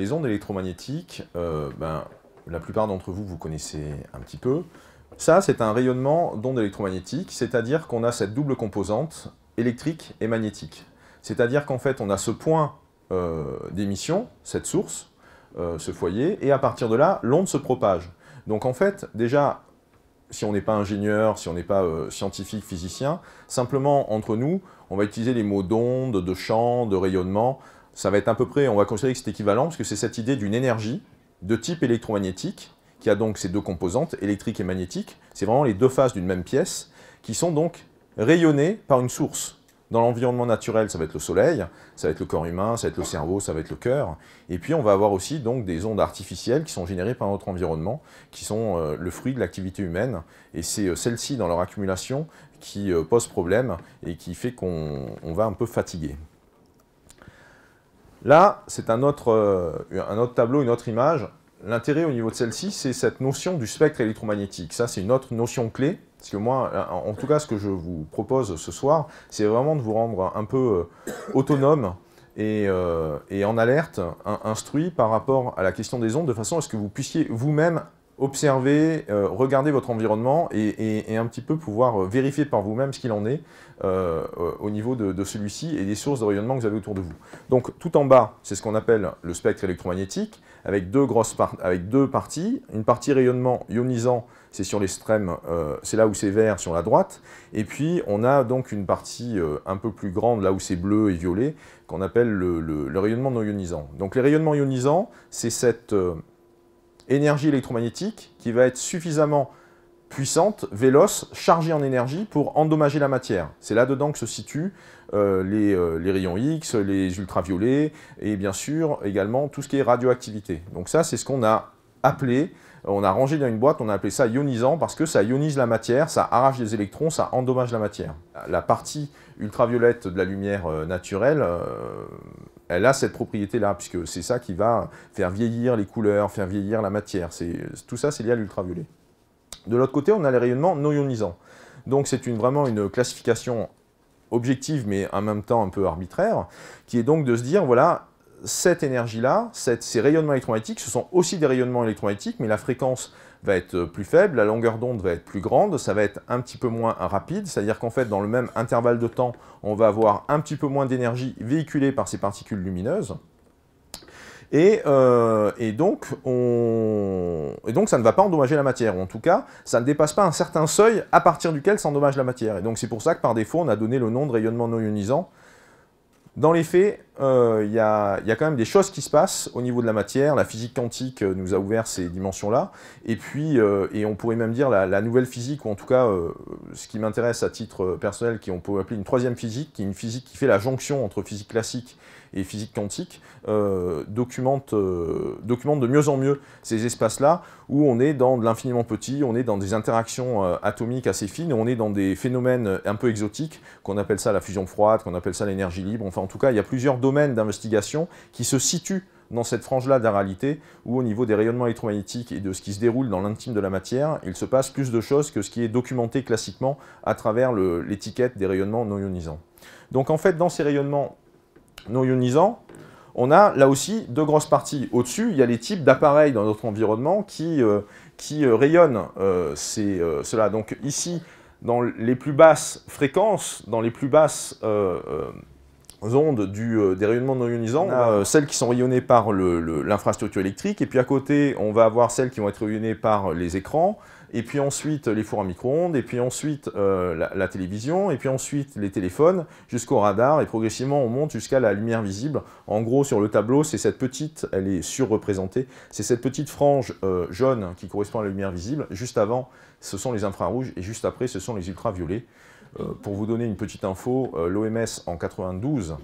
les ondes électromagnétiques, euh, ben, la plupart d'entre vous, vous connaissez un petit peu. Ça, c'est un rayonnement d'ondes électromagnétiques, c'est-à-dire qu'on a cette double composante électrique et magnétique. C'est-à-dire qu'en fait, on a ce point euh, d'émission, cette source, euh, ce foyer, et à partir de là, l'onde se propage. Donc en fait, déjà, si on n'est pas ingénieur, si on n'est pas scientifique, physicien, simplement entre nous, on va utiliser les mots d'onde, de champ, de rayonnement ça va être à peu près, on va considérer que c'est équivalent, parce que c'est cette idée d'une énergie de type électromagnétique, qui a donc ces deux composantes, électrique et magnétique, c'est vraiment les deux faces d'une même pièce, qui sont donc rayonnées par une source. Dans l'environnement naturel, ça va être le soleil, ça va être le corps humain, ça va être le cerveau, ça va être le cœur. Et puis on va avoir aussi donc des ondes artificielles qui sont générées par notre environnement, qui sont euh, le fruit de l'activité humaine. Et c'est euh, celles-ci, dans leur accumulation, qui posent euh, pose problème et qui fait qu'on va un peu fatiguer. Là, c'est un, euh, un autre tableau, une autre image. L'intérêt au niveau de celle-ci, c'est cette notion du spectre électromagnétique. Ça, c'est une autre notion clé. Parce que moi, en tout cas, ce que je vous propose ce soir, c'est vraiment de vous rendre un peu euh, autonome euh, et, en alerte, instruit par rapport à la question des ondes, de façon à ce que vous puissiez vous-même observer, regardez euh, regarder votre environnement et, un petit peu pouvoir euh, vérifier par vous-même ce qu'il en est euh, au niveau de, celui-ci et des sources de rayonnement que vous avez autour de vous. Donc tout en bas, c'est ce qu'on appelle le spectre électromagnétique, avec deux, grosses parties, une partie rayonnement ionisant, c'est sur l'extrême, c'est là où c'est vert, sur la droite. Et puis, on a donc une partie un peu plus grande, là où c'est bleu et violet, qu'on appelle le, rayonnement non ionisant. Donc, les rayonnements ionisants, c'est cette énergie électromagnétique qui va être suffisamment puissante, véloce, chargée en énergie pour endommager la matière. C'est là-dedans que se situent euh, euh, les, rayons X, les ultraviolets et bien sûr également tout ce qui est radioactivité. Donc ça, c'est ce qu'on a appelé, on a rangé dans une boîte, on a appelé ça ionisant parce que ça ionise la matière, ça arrache des électrons, ça endommage la matière. La partie ultraviolette de la lumière euh, naturelle elle a cette propriété-là, puisque c'est ça qui va faire vieillir les couleurs, faire vieillir la matière. Tout ça, c'est lié à l'ultraviolet. De l'autre côté, on a les rayonnements non ionisants. Donc c'est une, vraiment une classification objective, mais en même temps un peu arbitraire, qui est donc de se dire, voilà, cette énergie-là, ces rayonnements électromagnétiques, ce sont aussi des rayonnements électromagnétiques, mais la fréquence va être euh, plus faible, la longueur d'onde va être plus grande, ça va être un petit peu moins rapide, c'est-à-dire qu'en fait, dans le même intervalle de temps, on va avoir un petit peu moins d'énergie véhiculée par ces particules lumineuses. Et, euh, donc, donc, ça ne va pas endommager la matière, ou en tout cas, ça ne dépasse pas un certain seuil à partir duquel s'endommage la matière. Et donc c'est pour ça que par défaut, on a donné le nom de rayonnement non ionisant dans les faits, euh, il y, a quand même des choses qui se passent au niveau de la matière. La physique quantique euh, nous a ouvert ces dimensions-là. Et puis, euh, et on pourrait même dire la, nouvelle physique, ou en tout cas, ce qui m'intéresse à titre personnel, qui on peut appeler une troisième physique, qui est une physique qui fait la jonction entre physique classique et physique quantique euh, documentent, euh, de mieux en mieux ces espaces-là où on est dans de l'infiniment petit, on est dans des interactions euh, atomiques assez fines, on est dans des phénomènes un peu exotiques, qu'on appelle ça la fusion froide, qu'on appelle ça l'énergie libre. Enfin, en tout cas, il y a plusieurs domaines d'investigation qui se situent dans cette frange-là de la réalité, où au niveau des rayonnements électromagnétiques et de ce qui se déroule dans l'intime de la matière, il se passe plus de choses que ce qui est documenté classiquement à travers l'étiquette des rayonnements non ionisants. Donc en fait, dans ces rayonnements non ionisants, on a là aussi deux grosses parties. Au-dessus, il y a les types d'appareils dans notre environnement qui, euh, euh, rayonnent euh, cela. Donc ici, dans les plus basses fréquences, dans les plus basses ondes du, des rayonnements non ionisants, on ah. a celles qui sont rayonnées par l'infrastructure électrique, et puis à côté, on va avoir celles qui vont être rayonnées par les écrans, et puis ensuite les fours à micro-ondes, et puis ensuite euh, la, télévision, et puis ensuite les téléphones, jusqu'au radar, et progressivement on monte jusqu'à la lumière visible. En gros, sur le tableau, c'est cette petite, elle est surreprésentée, c'est cette petite frange euh, jaune qui correspond à la lumière visible. Juste avant, ce sont les infrarouges, et juste après, ce sont les ultraviolets. Euh, pour vous donner une petite info, l'OMS en 92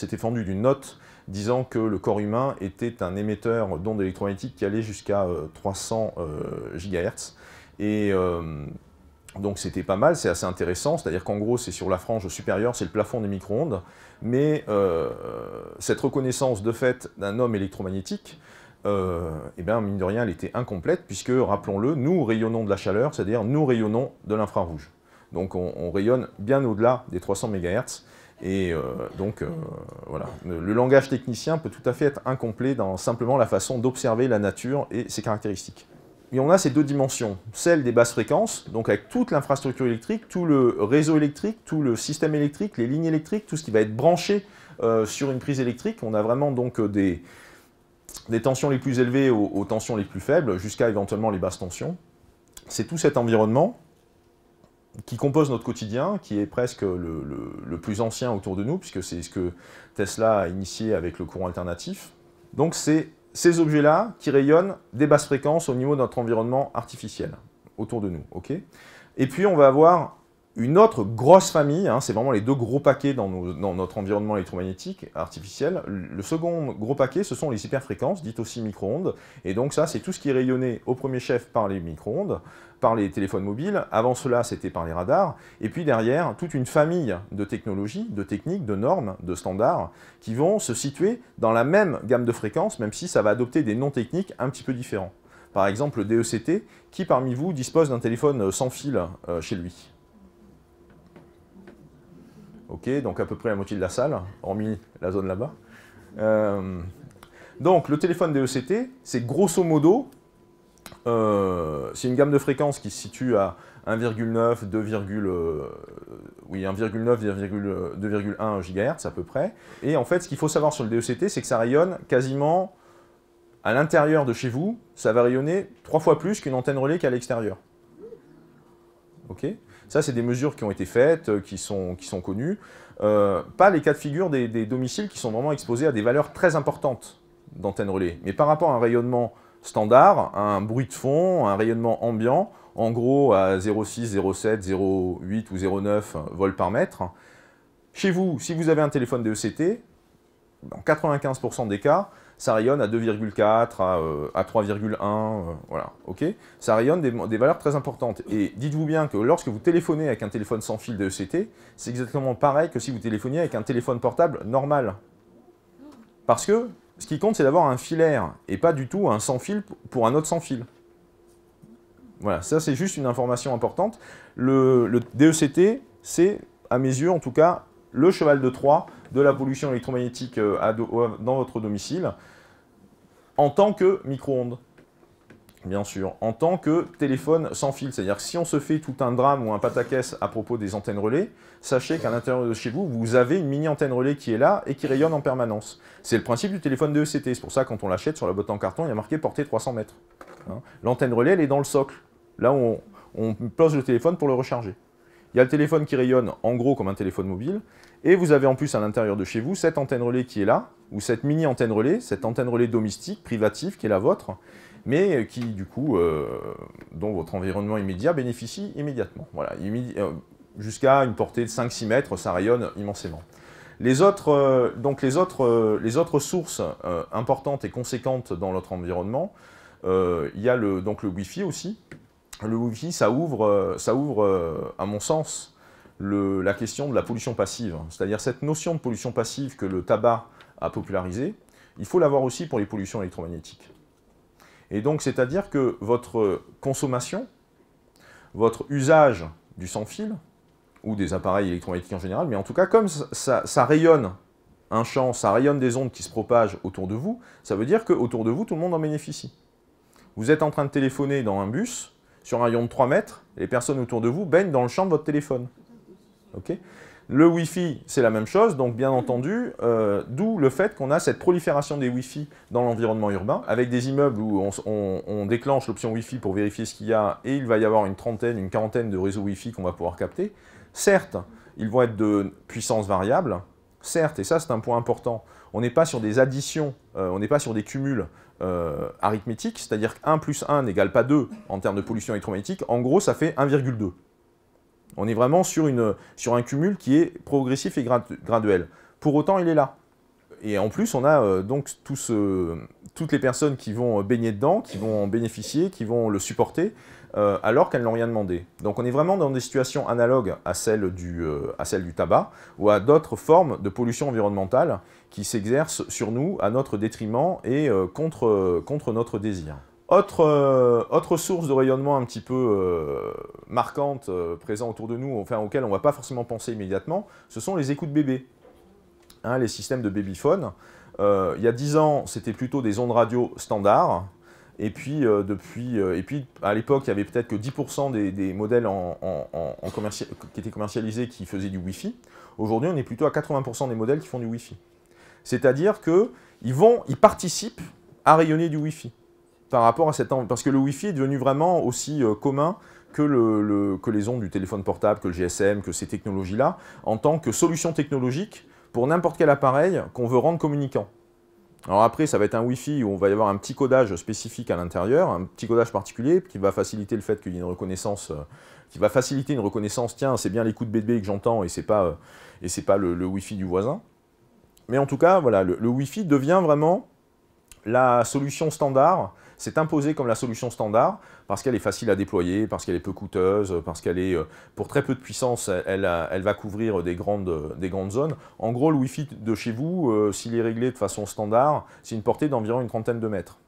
s'était fendu d'une note disant que le corps humain était un émetteur d'ondes électromagnétiques qui allait jusqu'à 300 euh, euh, GHz. Et euh, donc c'était pas mal, c'est assez intéressant, c'est-à-dire qu'en gros c'est sur la frange supérieure, c'est le plafond des micro-ondes, mais cette reconnaissance de fait d'un homme électromagnétique, eh bien mine de rien elle était incomplète, puisque rappelons-le, nous rayonnons de la chaleur, c'est-à-dire nous rayonnons de l'infrarouge. Donc on, rayonne bien au-delà des 300 MHz, et euh, donc, euh, voilà. Le langage technicien peut tout à fait être incomplet dans simplement la façon d'observer la nature et ses caractéristiques. Et on a ces deux dimensions, celle des basses fréquences, donc avec toute l'infrastructure électrique, tout le réseau électrique, tout le système électrique, les lignes électriques, tout ce qui va être branché euh, sur une prise électrique. On a vraiment donc des, tensions les plus élevées aux tensions les plus faibles, jusqu'à éventuellement les basses tensions. C'est tout cet environnement qui compose notre quotidien, qui est presque le, plus ancien autour de nous, puisque c'est ce que Tesla a initié avec le courant alternatif. Donc c'est ces objets-là qui rayonnent des basses fréquences au niveau de notre environnement artificiel autour de nous. ok et puis on va avoir une autre grosse famille, hein, c'est vraiment les deux gros paquets dans, notre environnement électromagnétique artificiel. Le second gros paquet, ce sont les hyperfréquences, dites aussi micro-ondes. Et donc ça, c'est tout ce qui est rayonné au premier chef par les micro-ondes, par les téléphones mobiles. Avant cela, c'était par les radars. Et puis derrière, toute une famille de technologies, de techniques, de normes, de standards, qui vont se situer dans la même gamme de fréquences, même si ça va adopter des noms techniques un petit peu différents. Par exemple, le DECT, qui parmi vous dispose d'un téléphone sans fil euh, chez lui Ok, donc à peu près la moitié de la salle, hormis la zone là-bas. Euh, donc le téléphone DECT, c'est grosso modo, euh, c'est une gamme de fréquences qui se situe à 1,9, 2,1 euh, oui 19 2,1 GHz à peu près. Et en fait, ce qu'il faut savoir sur le DECT, c'est que ça rayonne quasiment à l'intérieur de chez vous, ça va rayonner trois fois plus qu'une antenne relais qu'à l'extérieur. Ok ça, c'est des mesures qui ont été faites, euh, qui sont, connues. Euh, pas les cas de figure des, domiciles qui sont vraiment exposés à des valeurs très importantes d'antenne relais. Mais par rapport à un rayonnement standard, à un bruit de fond, un rayonnement ambiant, en gros à 0,6, 0,7, 0,8 ou 0,9 volts par mètre, chez vous, si vous avez un téléphone DECT, e dans 95% des cas, ça rayonne à 2,4, à, 3,1, euh, euh, voilà, ok Ça rayonne des, valeurs très importantes. Et dites-vous bien que lorsque vous téléphonez avec un téléphone sans fil de ECT, c'est exactement pareil que si vous téléphoniez avec un téléphone portable normal. Parce que ce qui compte, c'est d'avoir un filaire, et pas du tout un sans fil pour un autre sans fil. Voilà, ça c'est juste une information importante. Le, le DECT, c'est, à mes yeux en tout cas, le cheval de Troie de la pollution électromagnétique euh, euh, dans votre domicile en tant que micro-ondes. Bien sûr, en tant que téléphone sans fil. C'est-à-dire que si on se fait tout un drame ou un pataquès à propos des antennes relais, sachez qu'à l'intérieur de chez vous, vous avez une mini-antenne relais qui est là et qui rayonne en permanence. C'est le principe du téléphone de ECT. C'est pour ça, quand on l'achète sur la boîte en carton, il y a marqué portée 300 mètres. Hein. L'antenne relais, elle est dans le socle, là on, place le téléphone pour le recharger. Il y a le téléphone qui rayonne en gros comme un téléphone mobile. Et vous avez en plus à l'intérieur de chez vous cette antenne relais qui est là, ou cette mini antenne relais, cette antenne relais domestique, privative, qui est la vôtre, mais qui du coup, euh, dont votre environnement immédiat bénéficie immédiatement. Voilà, euh, jusqu'à une portée de 5-6 mètres, ça rayonne immensément. Les autres, euh, donc les autres, les autres sources importantes et conséquentes dans notre environnement, il y a le, donc le Wi-Fi aussi, le Wi-Fi, ça ouvre, euh, ça ouvre euh, à mon sens, la question de la pollution passive. C'est-à-dire cette notion de pollution passive que le tabac a popularisée, il faut l'avoir aussi pour les pollutions électromagnétiques. Et donc, c'est-à-dire que votre consommation, votre usage du sans-fil, ou des appareils électromagnétiques en général, mais en tout cas, comme ça, ça, rayonne un champ, ça rayonne des ondes qui se propagent autour de vous, ça veut dire qu'autour de vous, tout le monde en bénéficie. Vous êtes en train de téléphoner dans un bus, sur un rayon de 3 mètres, les personnes autour de vous baignent dans le champ de votre téléphone. le Wi-Fi, c'est la même chose, donc bien entendu, euh, d'où le fait qu'on a cette prolifération des Wi-Fi dans l'environnement urbain, avec des immeubles où on, on déclenche l'option Wi-Fi pour vérifier ce qu'il y a, et il va y avoir une trentaine, une quarantaine de réseaux Wi-Fi qu'on va pouvoir capter. Certes, ils vont être de puissance variable, certes, et ça c'est un point important, on n'est pas sur des additions, euh, on n'est pas sur des cumuls euh, arithmétiques, c'est-à-dire que 1 plus 1 n'égale pas 2 en termes de pollution électromagnétique, en gros ça fait 1,2. On est vraiment sur, sur un cumul qui est progressif et graduel. Pour autant, il est là. Et en plus, on a euh, donc toutes les personnes qui vont baigner dedans, qui vont en bénéficier, qui vont le supporter, alors qu'elles n'ont rien demandé. Donc on est vraiment dans des situations analogues à celles celle du tabac ou à d'autres formes de pollution environnementale qui s'exerce sur nous à notre détriment et euh, contre, euh, contre notre désir. Autre, euh, autre, source de rayonnement un petit peu marquante présente autour de nous, enfin auquel on ne va pas forcément penser immédiatement, ce sont les écoutes bébés, hein, les systèmes de babyphone. il y a 10 ans, c'était plutôt des ondes radio standards. Et puis, depuis, et puis à l'époque, il y avait peut-être que 10% des, modèles en, qui étaient commercialisés qui faisaient du Wi-Fi. Aujourd'hui, on est plutôt à 80% des modèles qui font du Wi-Fi. C'est-à-dire qu'ils vont, ils participent à rayonner du Wi-Fi par rapport à cette parce que le Wi-Fi est devenu vraiment aussi euh, commun que, le, que les ondes du téléphone portable, que le GSM, que ces technologies-là, en tant que solution technologique pour n'importe quel appareil qu'on veut rendre communicant. Alors après, ça va être un Wi-Fi où on va y avoir un petit codage spécifique à l'intérieur, un petit codage particulier qui va faciliter le fait qu'il y ait une reconnaissance, euh, qui va faciliter une reconnaissance, tiens, c'est bien les coups de bébé que j'entends et c'est pas, euh, pas le Wi-Fi du voisin. Mais en tout cas, voilà, le, Wi-Fi devient vraiment la solution standard. C'est imposé comme la solution standard parce qu'elle est facile à déployer, parce qu'elle est peu coûteuse, parce qu'elle est, euh, pour très peu de puissance, elle, va couvrir des grandes, zones. En gros, le Wi-Fi de chez vous, euh, s'il est réglé de façon standard, c'est une portée d'environ une trentaine de mètres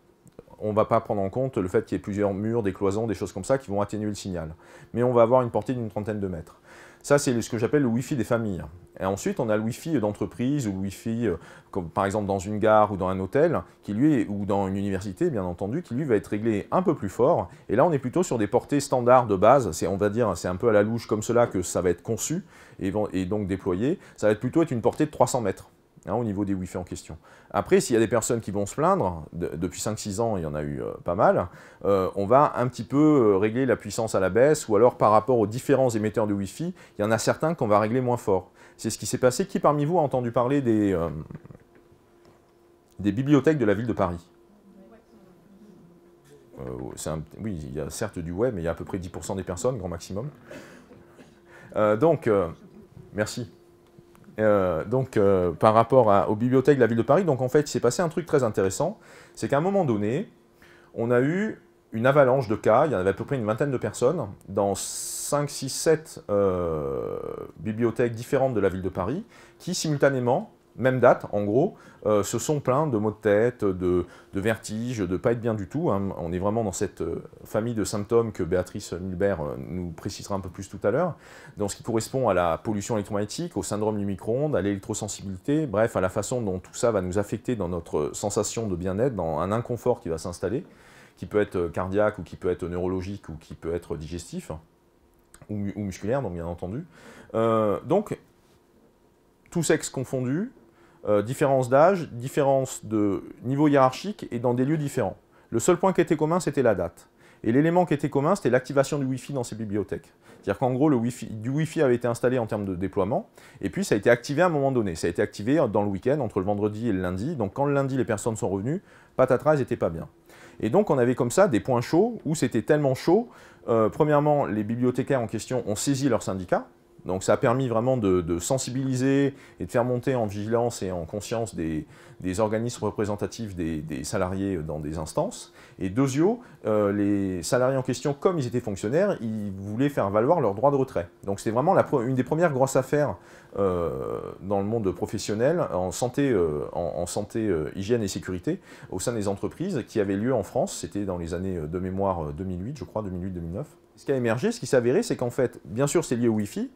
on ne va pas prendre en compte le fait qu'il y ait plusieurs murs, des cloisons, des choses comme ça qui vont atténuer le signal. Mais on va avoir une portée d'une trentaine de mètres. Ça, c'est ce que j'appelle le Wi-Fi des familles. Et ensuite, on a le Wi-Fi d'entreprise ou le Wi-Fi, euh, comme par exemple dans une gare ou dans un hôtel, qui lui, ou dans une université, bien entendu, qui lui va être réglé un peu plus fort. Et là, on est plutôt sur des portées standards de base. C'est, on va dire, c'est un peu à la louche comme cela que ça va être conçu et, donc déployé. Ça va être plutôt être une portée de 300 mètres. Hein, au niveau des Wi-Fi en question. Après, s'il y a des personnes qui vont se plaindre, depuis 5-6 ans, il y en a eu euh, pas mal, euh, on va un petit peu euh, régler la puissance à la baisse, ou alors par rapport aux différents émetteurs de Wi-Fi, il y en a certains qu'on va régler moins fort. C'est ce qui s'est passé. Qui parmi vous a entendu parler des, bibliothèques de la ville de Paris Oui, il y a certes du web, mais il y a à peu près 10% des personnes, grand maximum. donc, merci. Euh, donc, euh, par rapport aux bibliothèques de la ville de Paris. Donc, en fait, il s'est passé un truc très intéressant. C'est qu'à un moment donné, on a eu une avalanche de cas. Il y en avait à peu près une vingtaine de personnes dans 5, 6, 7 bibliothèques différentes de la ville de Paris qui, simultanément, même date en gros, ce euh, se sont plaints de maux de tête, de, de vertige, de pas être bien du tout. Hein. On est vraiment dans cette euh, famille de symptômes que Béatrice Milbert euh, nous précisera un peu plus tout à l'heure, dans ce qui correspond à la pollution électromagnétique, au syndrome du micro-ondes, à l'électrosensibilité, bref, à la façon dont tout ça va nous affecter dans notre sensation de bien-être, dans un inconfort qui va s'installer, qui peut être cardiaque ou qui peut être neurologique ou qui peut être digestif ou, ou musculaire, donc bien entendu. donc, tout sexe confondu, euh, différence d'âge, différence de niveau hiérarchique et dans des lieux différents. Le seul point qui était commun, c'était la date. Et l'élément qui était commun, c'était l'activation du Wi-Fi dans ces bibliothèques. C'est-à-dire qu'en gros, le wifi, du Wi-Fi avait été installé en termes de déploiement, et puis ça a été activé à un moment donné. Ça a été activé dans le week-end, entre le vendredi et le lundi. Donc quand le lundi, les personnes sont revenues, patatras, ils n'étaient pas bien. Et donc on avait comme ça des points chauds, où c'était tellement chaud. Euh, premièrement, les bibliothécaires en question ont saisi leur syndicat, donc ça a permis vraiment de, sensibiliser et de faire monter en vigilance et en conscience des, organismes représentatifs des, salariés dans des instances. Et Dozio, euh, les salariés en question, comme ils étaient fonctionnaires, ils voulaient faire valoir leur droit de retrait. Donc c'était vraiment une des premières grosses affaires euh, dans le monde professionnel en santé, euh, en, en santé hygiène et sécurité au sein des entreprises qui avait lieu en France. C'était dans les années de mémoire 2008, je crois, 2008-2009. Ce qui a émergé, ce qui s'est avéré, c'est qu'en fait, bien sûr c'est lié au Wi-Fi,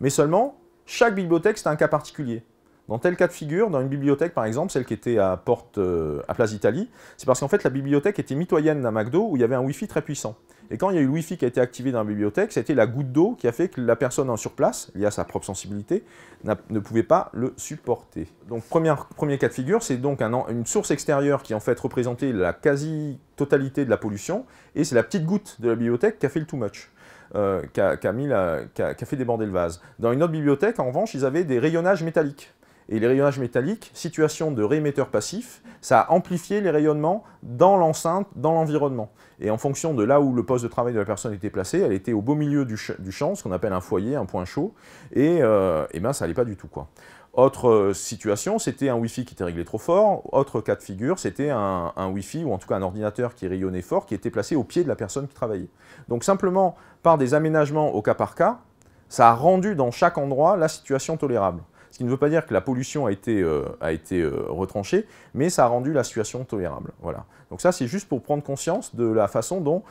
mais seulement, chaque bibliothèque, c'est un cas particulier. Dans tel cas de figure, dans une bibliothèque par exemple, celle qui était à Porte, euh, à Place d'Italie, c'est parce qu'en fait la bibliothèque était mitoyenne d'un McDo où il y avait un Wi-Fi très puissant. Et quand il y a eu le Wi-Fi qui a été activé dans la bibliothèque, c'était la goutte d'eau qui a fait que la personne en surplace, liée a sa propre sensibilité, ne pouvait pas le supporter. Donc premier, cas de figure, c'est donc une source extérieure qui en fait représentait la quasi-totalité de la pollution, et c'est la petite goutte de la bibliothèque qui a fait le too much. Euh, qui a, fait déborder le vase. Dans une autre bibliothèque, en revanche, ils avaient des rayonnages métalliques. Et les rayonnages métalliques, situation de réémetteur passif, ça a amplifié les rayonnements dans l'enceinte, dans l'environnement. Et en fonction de là où le poste de travail de la personne était placé, elle était au beau milieu du, champ, ce qu'on appelle un foyer, un point chaud, et, euh, ben ça n'allait pas du tout. quoi. Autre euh, situation, c'était un Wi-Fi qui était réglé trop fort. Autre cas de figure, c'était un, Wi-Fi ou en tout cas un ordinateur qui rayonnait fort, qui était placé au pied de la personne qui travaillait. Donc simplement, par des aménagements au cas par cas, ça a rendu dans chaque endroit la situation tolérable. Ce qui ne veut pas dire que la pollution a été, euh, a été euh, retranchée, mais ça a rendu la situation tolérable. Voilà. Donc ça, c'est juste pour prendre conscience de la façon dont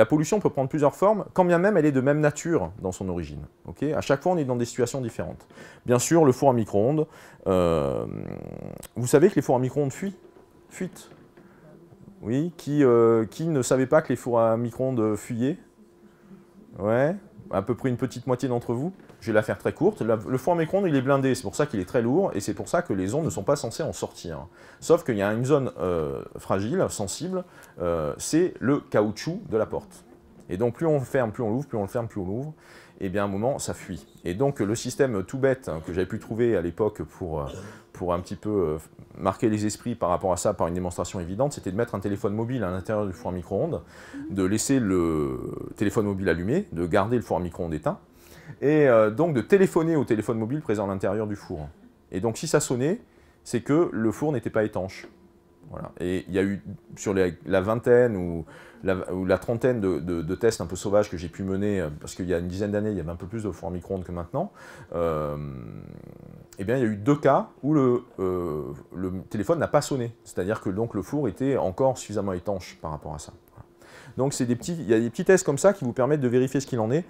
la pollution peut prendre plusieurs formes, quand bien même elle est de même nature dans son origine. A à chaque fois, on est dans des situations différentes. Bien sûr, le four à micro-ondes, euh, vous savez que les fours à micro-ondes fuient, fuitent. Oui, qui, euh, qui ne savait pas que les fours à micro-ondes fuyaient Ouais, à peu près une petite moitié d'entre vous. Je vais la faire très courte. le four à micro-ondes, il est blindé, c'est pour ça qu'il est très lourd, et c'est pour ça que les ondes ne sont pas censées en sortir. Sauf qu'il y a une zone euh, fragile, sensible, euh, c'est le caoutchouc de la porte. Et donc plus on ferme, plus on l'ouvre, plus on le ferme, plus on l'ouvre, et eh bien à un moment, ça fuit. Et donc le système tout bête hein, que j'avais pu trouver à l'époque pour, euh, pour un petit peu marquer les esprits par rapport à ça par une démonstration évidente, c'était de mettre un téléphone mobile à l'intérieur du four à micro-ondes, de laisser le téléphone mobile allumé, de garder le four à micro-ondes éteint, et euh, donc de téléphoner au téléphone mobile présent à l'intérieur du four. Et donc si ça sonnait, c'est que le four n'était pas étanche. Voilà. Et il y a eu sur la vingtaine ou la, trentaine de, tests un peu sauvages que j'ai pu mener, euh, parce qu'il y a une dizaine d'années, il y avait un peu plus de four micro-ondes que maintenant, et euh, eh bien il y a eu deux cas où le, téléphone n'a pas sonné. C'est-à-dire que donc le four était encore suffisamment étanche par rapport à ça. Donc c'est des petits, il y a des petits tests comme ça qui vous permettent de vérifier ce qu'il en est.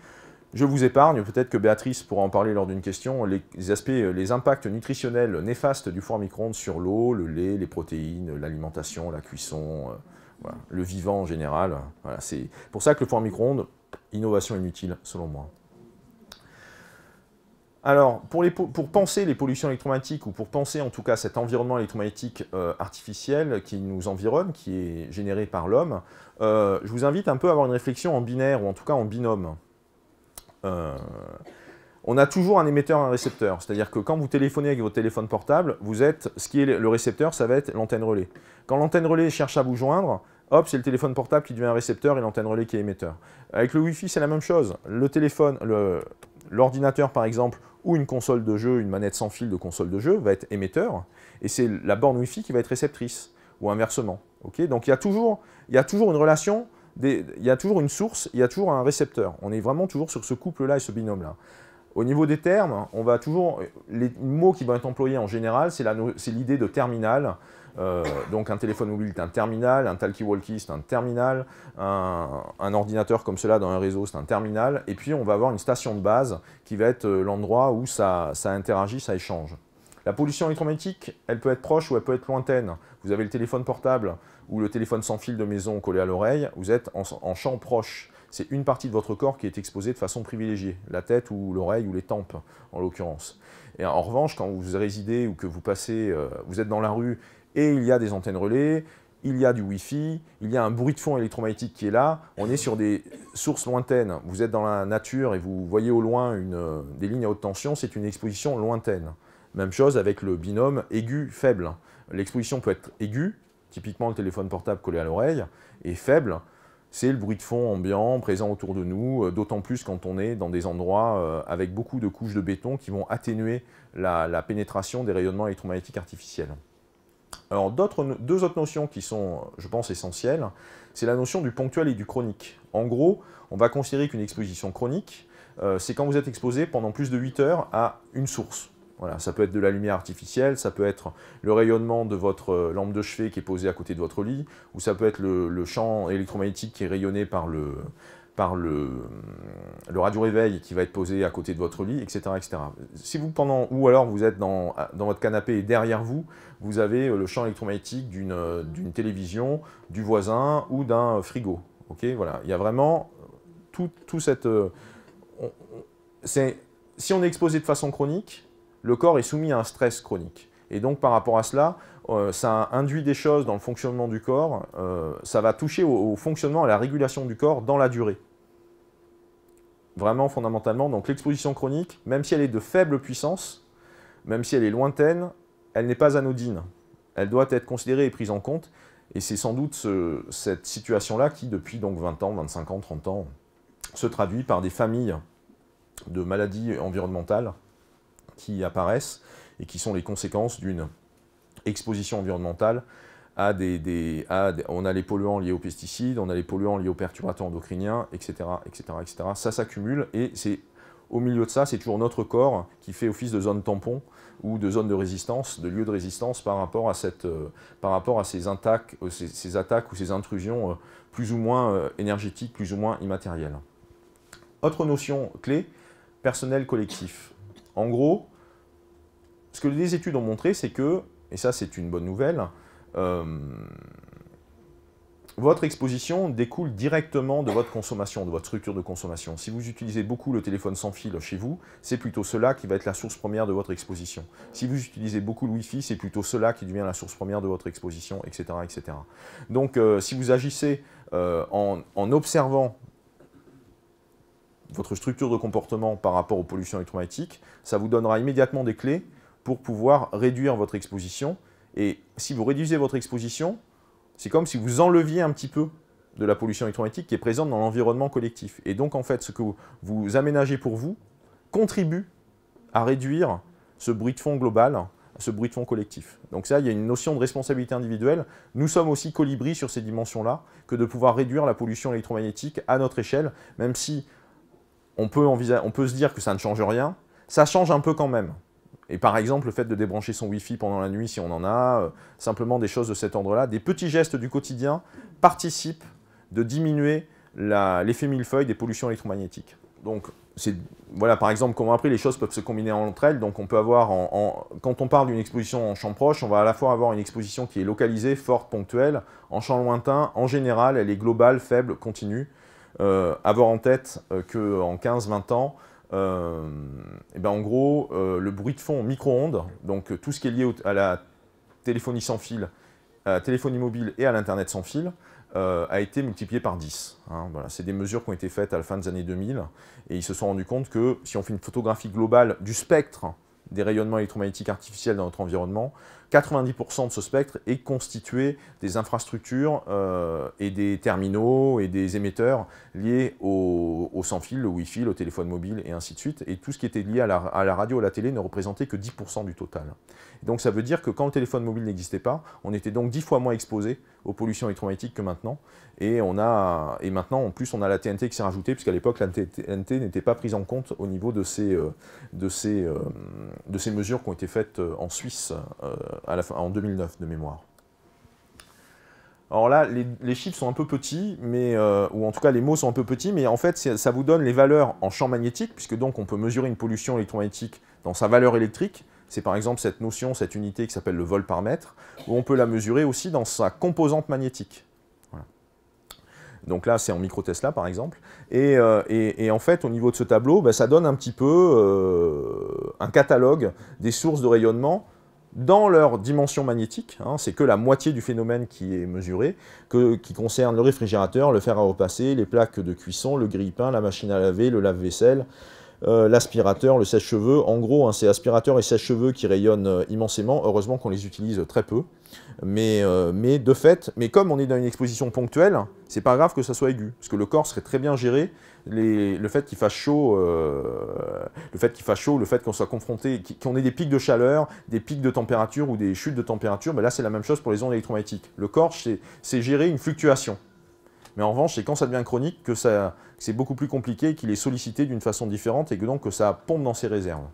Je vous épargne, peut-être que Béatrice pourra en parler lors d'une question, les aspects, euh, les impacts nutritionnels néfastes du four micro-ondes sur l'eau, le lait, les protéines, l'alimentation, la cuisson, euh, le vivant en général. c'est pour ça que le four micro-ondes, innovation inutile selon moi. Alors, pour, penser les pollutions électromagnétiques, ou pour penser en tout cas cet environnement électromagnétique euh, artificiel qui nous environne, qui est généré par l'homme, je vous invite un peu à avoir une réflexion en binaire, ou en tout cas en binôme. Euh, on a toujours un émetteur et un récepteur. C'est-à-dire que quand vous téléphonez avec votre téléphone portable, vous êtes, ce qui est le récepteur, ça va être l'antenne relais. Quand l'antenne relais cherche à vous joindre, hop, c'est le téléphone portable qui devient un récepteur et l'antenne relais qui est émetteur. Avec le Wi-Fi, c'est la même chose. Le téléphone, l'ordinateur par exemple, ou une console de jeu, une manette sans fil de console de jeu, va être émetteur, et c'est la borne Wi-Fi qui va être réceptrice, ou inversement. Ok Donc il y, il y a toujours une relation il y a toujours une source, il y a toujours un récepteur. On est vraiment toujours sur ce couple-là et ce binôme-là. Au niveau des termes, on va toujours, les mots qui vont être employés en général, c'est l'idée de terminal. Euh, donc un téléphone mobile c'est un terminal, un talkie-walkie c'est un terminal, un, ordinateur comme cela dans un réseau c'est un terminal, et puis on va avoir une station de base qui va être euh, l'endroit où ça interagit, ça échange. La pollution électromagnétique, elle peut être proche ou elle peut être lointaine. Vous avez le téléphone portable ou le téléphone sans fil de maison collé à l'oreille, vous êtes en, champ proche. C'est une partie de votre corps qui est exposée de façon privilégiée, la tête ou l'oreille ou les tempes en l'occurrence. Et en revanche, quand vous résidez ou que vous passez, euh, vous êtes dans la rue et il y a des antennes relais, il y a du Wi-Fi, il y a un bruit de fond électromagnétique qui est là, on est sur des sources lointaines, vous êtes dans la nature et vous voyez au loin euh, des lignes à haute tension, c'est une exposition lointaine. Même chose avec le binôme aigu-faible. L'exposition peut être aiguë, typiquement le téléphone portable collé à l'oreille, et faible, c'est le bruit de fond ambiant présent autour de nous, euh, d'autant plus quand on est dans des endroits euh, avec beaucoup de couches de béton qui vont atténuer la, pénétration des rayonnements électromagnétiques artificiels. Alors deux autres notions qui sont, je pense, essentielles, c'est la notion du ponctuel et du chronique. En gros, on va considérer qu'une exposition chronique, euh, c'est quand vous êtes exposé pendant plus de 8 heures à une source. Voilà, ça peut être de la lumière artificielle, ça peut être le rayonnement de votre euh, lampe de chevet qui est posée à côté de votre lit, ou ça peut être le, champ électromagnétique qui est rayonné par le, par le, radio-réveil qui va être posé à côté de votre lit, etc. etc. Si vous, pendant, ou alors vous êtes dans, votre canapé et derrière vous, vous avez euh, le champ électromagnétique euh, d'une télévision, du voisin ou d'un frigo. Ok, voilà. Il y a vraiment tout, tout cette... si on est exposé de façon chronique, le corps est soumis à un stress chronique. Et donc par rapport à cela, euh, ça induit des choses dans le fonctionnement du corps, euh, ça va toucher au, fonctionnement et à la régulation du corps dans la durée. Vraiment fondamentalement, donc l'exposition chronique, même si elle est de faible puissance, même si elle est lointaine, elle n'est pas anodine. Elle doit être considérée et prise en compte. Et c'est sans doute cette situation-là qui, depuis donc 20 ans, 25 ans, 30 ans, se traduit par des familles de maladies environnementales qui apparaissent et qui sont les conséquences d'une exposition environnementale à des, on a les polluants liés aux pesticides, on a les polluants liés aux perturbateurs endocriniens, etc. etc., etc. Ça s'accumule et c'est au milieu de ça, c'est toujours notre corps qui fait office de zone tampon ou de zone de résistance, de lieu de résistance par rapport à, cette, euh, par rapport à ces, attaques, euh, ces, attaques ou ces intrusions euh, plus ou moins énergétiques, plus ou moins immatérielles. Autre notion clé, personnel collectif. En gros, ce que les études ont montré, c'est que, et ça c'est une bonne nouvelle, euh, votre exposition découle directement de votre consommation, de votre structure de consommation. Si vous utilisez beaucoup le téléphone sans fil chez vous, c'est plutôt cela qui va être la source première de votre exposition. Si vous utilisez beaucoup le Wi-Fi, c'est plutôt cela qui devient la source première de votre exposition, etc. etc. Donc euh, si vous agissez euh, en observant votre structure de comportement par rapport aux pollutions électromagnétiques, ça vous donnera immédiatement des clés pour pouvoir réduire votre exposition. Et si vous réduisez votre exposition, c'est comme si vous enleviez un petit peu de la pollution électromagnétique qui est présente dans l'environnement collectif. Et donc, en fait, ce que vous aménagez pour vous contribue à réduire ce bruit de fond global, ce bruit de fond collectif. Donc ça, il y a une notion de responsabilité individuelle. Nous sommes aussi colibris sur ces dimensions-là que de pouvoir réduire la pollution électromagnétique à notre échelle, même si on peut, se dire que ça ne change rien, ça change un peu quand même. Et par exemple, le fait de débrancher son Wi-Fi pendant la nuit si on en a, euh, simplement des choses de cet ordre-là, des petits gestes du quotidien participent de diminuer l'effet millefeuille des pollutions électromagnétiques. Donc, voilà, par exemple, comme on a appris, les choses peuvent se combiner entre elles. Donc, on peut avoir, quand on parle d'une exposition en champ proche, on va à la fois avoir une exposition qui est localisée, forte, ponctuelle, en champ lointain, en général, elle est globale, faible, continue. Euh, avoir en tête euh, qu'en 15-20 ans, euh, eh ben, en gros, le bruit de fond micro-ondes, donc tout ce qui est lié à la téléphonie sans fil, téléphonie mobile et à l'Internet sans fil, a été multiplié par 10. Hein. voilà. C'est des mesures qui ont été faites à la fin des années 2000, et ils se sont rendus compte que si on fait une photographie globale du spectre des rayonnements électromagnétiques artificiels dans notre environnement, 90% de ce spectre est constitué des infrastructures euh, et des terminaux et des émetteurs liés au, sans-fil, au Wi-Fi, au téléphone mobile et ainsi de suite. Et tout ce qui était lié à la, à la radio, à la télé ne représentait que 10% du total. Donc ça veut dire que quand le téléphone mobile n'existait pas, on était donc 10 fois moins exposé aux pollutions électromagnétiques que maintenant. Et, maintenant, en plus, on a la TNT qui s'est rajoutée, puisqu'à l'époque, la TNT n'était pas prise en compte au niveau de ces, euh, euh, mesures qui ont été faites euh, en Suisse en 2009 de mémoire. Alors là, les, les, chiffres sont un peu petits, ou en tout cas les mots sont un peu petits, mais en fait, ça vous donne les valeurs en champ magnétique, puisque donc on peut mesurer une pollution électromagnétique dans sa valeur électrique, c'est par exemple cette notion, cette unité qui s'appelle le vol par mètre, où on peut la mesurer aussi dans sa composante magnétique. Donc là, c'est en micro-Tesla, par exemple. Euh, et, en fait, au niveau de ce tableau, bah, ça donne un petit peu euh, un catalogue des sources de rayonnement dans leur dimension magnétique, hein. c'est que la moitié du phénomène qui est mesuré, qui concerne le réfrigérateur, le fer à repasser, les plaques de cuisson, le grille-pain, la machine à laver, le lave-vaisselle, euh, l'aspirateur, le sèche-cheveux. En gros, hein, c'est aspirateur et sèche-cheveux qui rayonnent euh, immensément. Heureusement qu'on les utilise très peu. Euh, mais, de fait, mais comme on est dans une exposition ponctuelle, c'est pas grave que ça soit aigu, parce que le corps serait très bien géré. le fait qu'il fasse chaud, le fait qu'il fasse chaud, le fait qu'on soit confronté, qu'on ait des pics de chaleur, des pics de température ou des chutes de température, ben là c'est la même chose pour les ondes électromagnétiques. Le corps, c'est gérer une fluctuation. Mais en revanche, c'est quand ça devient chronique que, c'est beaucoup plus compliqué, qu'il est sollicité d'une façon différente et que donc ça pompe dans ses réserves.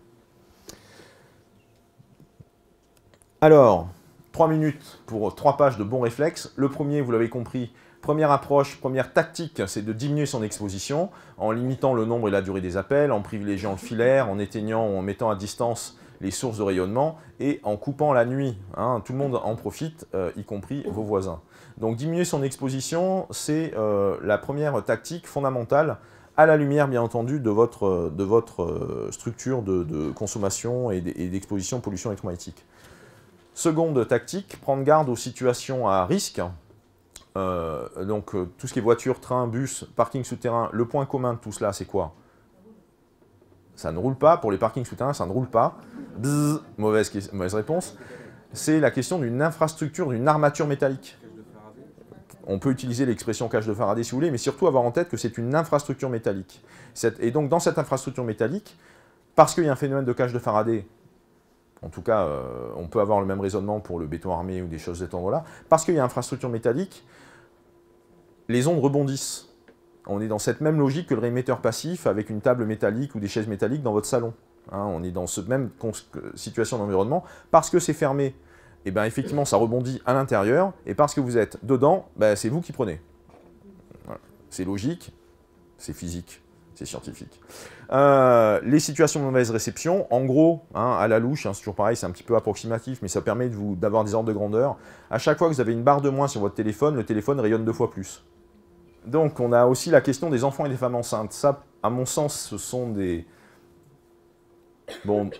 Alors, trois minutes pour trois pages de bons réflexes. Le premier, vous l'avez compris, première approche, première tactique, c'est de diminuer son exposition en limitant le nombre et la durée des appels, en privilégiant le filaire, en éteignant ou en mettant à distance les sources de rayonnement et en coupant la nuit. Hein, tout le monde en profite, euh, y compris vos voisins. Donc diminuer son exposition, c'est euh, la première tactique fondamentale à la lumière, bien entendu, de votre, de votre euh, structure de, consommation et d'exposition pollution électromagnétique. Seconde tactique, prendre garde aux situations à risque. donc tout ce qui est voiture, train, bus, parking souterrain, le point commun de tout cela, c'est quoi ça ne roule pas. Pour les parkings souterrains, ça ne roule pas. Bzzz, mauvaise, mauvaise réponse. C'est la question d'une infrastructure, d'une armature métallique. On peut utiliser l'expression cache de Faraday si vous voulez, mais surtout avoir en tête que c'est une infrastructure métallique. et donc dans cette infrastructure métallique, parce qu'il y a un phénomène de cache de Faraday, en tout cas euh, on peut avoir le même raisonnement pour le béton armé ou des choses de là parce qu'il y a infrastructure métallique, les ondes rebondissent on est dans cette même logique que le réémetteur passif avec une table métallique ou des chaises métalliques dans votre salon. Hein. on est dans cette même situation d'environnement. Parce que c'est fermé, et eh ben, effectivement ça rebondit à l'intérieur, et parce que vous êtes dedans, ben, c'est vous qui prenez. C'est logique, c'est physique, c'est scientifique. Euh, les situations de mauvaise réception, en gros, hein, à la louche, hein, c'est toujours pareil, c'est un petit peu approximatif, mais ça permet d'avoir des ordres de grandeur. À chaque fois que vous avez une barre de moins sur votre téléphone, le téléphone rayonne deux fois plus. Donc on a aussi la question des enfants et des femmes enceintes. Ça, à mon sens, ce sont des... Bon,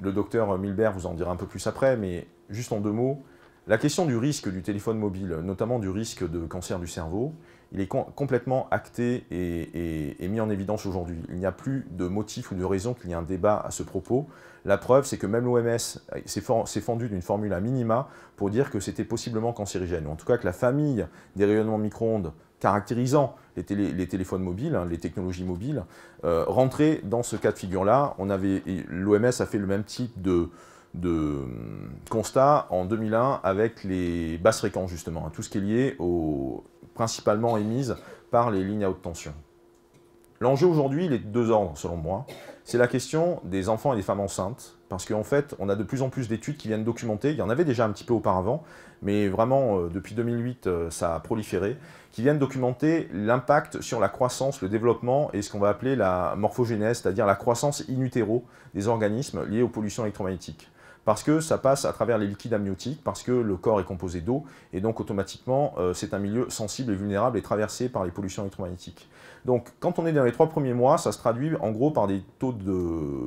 le docteur Milbert vous en dira un peu plus après, mais juste en deux mots, la question du risque du téléphone mobile, notamment du risque de cancer du cerveau, il est complètement acté et, mis en évidence aujourd'hui. Il n'y a plus de motif ou de raison qu'il y ait un débat à ce propos. La preuve, c'est que même l'OMS s'est fendu d'une formule à minima pour dire que c'était possiblement cancérigène, en tout cas que la famille des rayonnements micro-ondes caractérisant les, téléphones mobiles, hein, les technologies mobiles, euh, rentrer dans ce cas de figure-là. On avait, l'OMS a fait le même type de, mm, constat en 2001 avec les basses fréquences justement, hein, tout ce qui est lié aux principalement émises par les lignes à haute tension. L'enjeu aujourd'hui, il est de deux ordres selon moi. C'est la question des enfants et des femmes enceintes, parce qu'en fait, on a de plus en plus d'études qui viennent documenter, il y en avait déjà un petit peu auparavant, mais vraiment euh, depuis 2008, euh, ça a proliféré, qui viennent documenter l'impact sur la croissance, le développement et ce qu'on va appeler la morphogénèse, c'est-à-dire la croissance in utero des organismes liés aux pollutions électromagnétiques parce que ça passe à travers les liquides amniotiques, parce que le corps est composé d'eau, et donc automatiquement, euh, c'est un milieu sensible et vulnérable et traversé par les pollutions électromagnétiques. Donc, quand on est dans les trois premiers mois, ça se traduit en gros par des taux de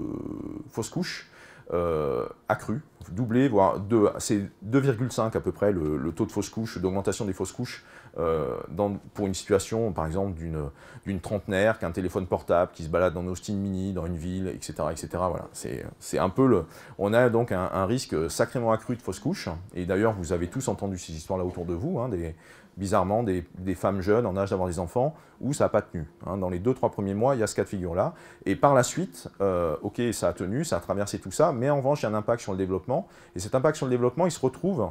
fausses couches. Euh, accru, doublé, voire c'est 2,5 à peu près le, taux de fausses couches, d'augmentation des fausses couches euh, pour une situation, par exemple, d'une trentenaire qui a un téléphone portable, qui se balade dans Austin Mini, dans une ville, etc. etc. Voilà, c'est un peu le... On a donc un, risque sacrément accru de fausses couches, et d'ailleurs, vous avez tous entendu ces histoires-là autour de vous, hein, des, bizarrement des, femmes jeunes en âge d'avoir des enfants, où ça n'a pas tenu. Hein. Dans les deux, trois premiers mois, il y a ce cas de figure-là. Et par la suite, euh, ok, ça a tenu, ça a traversé tout ça, mais en revanche, il y a un impact sur le développement. Et cet impact sur le développement, il se retrouve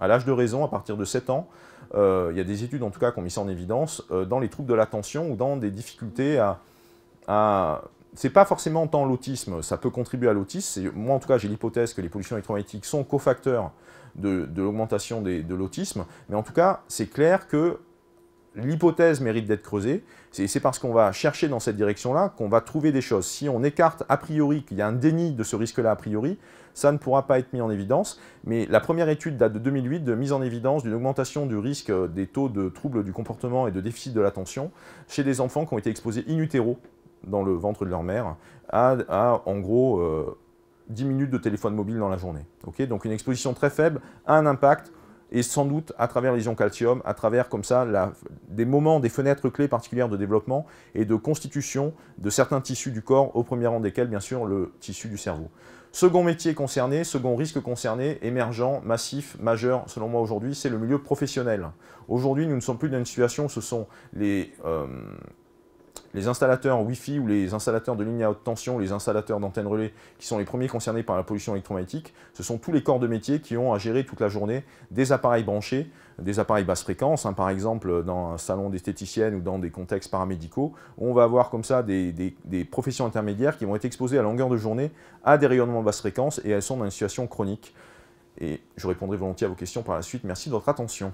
à l'âge de raison, à partir de 7 ans, euh, il y a des études en tout cas qui ont mis ça en évidence, euh, dans les troubles de l'attention ou dans des difficultés à n'est pas forcément tant l'autisme, ça peut contribuer à l'autisme. Moi, en tout cas, j'ai l'hypothèse que les pollutions électromagnétiques sont cofacteurs de, de l'augmentation de l'autisme. Mais en tout cas, c'est clair que l'hypothèse mérite d'être creusée. C'est parce qu'on va chercher dans cette direction-là qu'on va trouver des choses. Si on écarte a priori qu'il y a un déni de ce risque-là a priori, ça ne pourra pas être mis en évidence. Mais la première étude date de 2008 de mise en évidence d'une augmentation du risque euh, des taux de troubles du comportement et de déficit de l'attention chez des enfants qui ont été exposés in utero dans le ventre de leur mère à, en gros 10 euh, minutes de téléphone mobile dans la journée. Okay Donc une exposition très faible a un impact et sans doute à travers les ions calcium, à travers comme ça des moments, des fenêtres clés particulières de développement et de constitution de certains tissus du corps, au premier rang desquels bien sûr le tissu du cerveau. Second métier concerné, second risque concerné, émergent, massif, majeur, selon moi aujourd'hui, c'est le milieu professionnel. Aujourd'hui, nous ne sommes plus dans une situation où ce sont les, euh, les installateurs Wi-Fi ou les installateurs de lignes à haute tension, les installateurs d'antennes relais, qui sont les premiers concernés par la pollution électromagnétique, ce sont tous les corps de métier qui ont à gérer toute la journée des appareils branchés, des appareils basse fréquence, hein. par exemple dans un salon d'esthéticienne ou dans des contextes paramédicaux, on va avoir comme ça des, des, professions intermédiaires qui vont être exposées à longueur de journée à des rayonnements basse fréquence et elles sont dans une situation chronique. Et je répondrai volontiers à vos questions par la suite. Merci de votre attention.